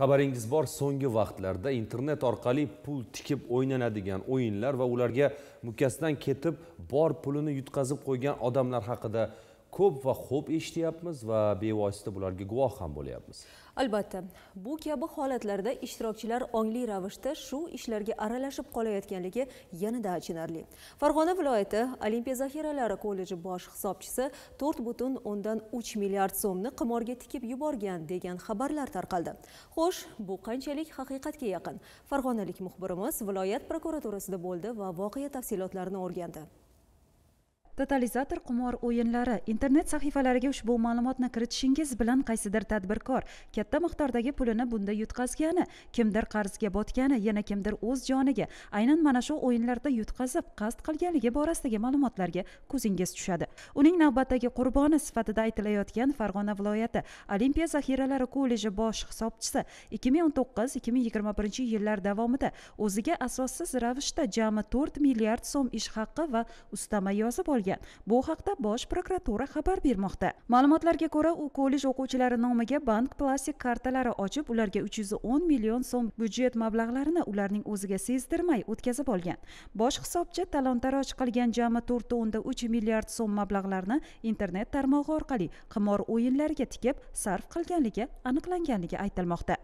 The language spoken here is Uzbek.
xabaringiz bor so'nggi vaqtlarda internet orqali pul tikib o'ynanadigan o'yinlar va ularga mukkasidan ketib bor pulini yutqazib qo'ygan odamlar haqida ko'p va xo'p eshityapmiz va bevosita bularga guvoh ham bo'lyapmiz albatta bu kabi holatlarda ishtirokchilar ongli ravishda shu ishlarga aralashib qolayotganligi yanada achinarli farg'ona viloyati olimpiya zaxiralari kolleji bosh hisobchisi to'rt butun o'ndan uch milliard so'mni qimorga tikib yuborgan degan xabarlar tarqaldi xo'sh bu qanchalik haqiqatga yaqin farg'onalik muxbirimiz viloyat prokuraturasida bo'ldi va voqea tafsilotlarini o'rgandi totalizator qumor o'yinlari internet sahifalariga ushbu ma'lumotni kiritishingiz bilan qaysidir tadbirkor katta miqdordagi pulini bunda yutqazgani kimdir qarzga botgani yana kimdir o'z joniga aynan mana shu o'yinlarda yutqazib qasd qilganligi borasidagi ma'lumotlarga ko'zingiz tushadi uning navbatdagi qurboni sifatida aytilayotgan farg'ona viloyati olimpiya zaxiralari kolleji bosh hisobchisi 2019-2021 yillar davomida o'ziga asossiz ravishda jami 4 milliard so'm ish haqqi va ustama yozib olgan olgan bu haqda bosh prokuratura xabar bermoqda ma'lumotlarga ko'ra u kollej o'quvchilari nomiga bank plastik kartalari ochib ularga 310 million so'm byudjet mablag'larini ularning o'ziga sezdirmay o'tkazib olgan bosh hisobchi talon taroj qilgan jami to'rt o'nda uch milliard so'm mablag'larni internet tarmog'i orqali qimor o'yinlariga tikib sarf qilganligi aniqlanganligi aytilmoqda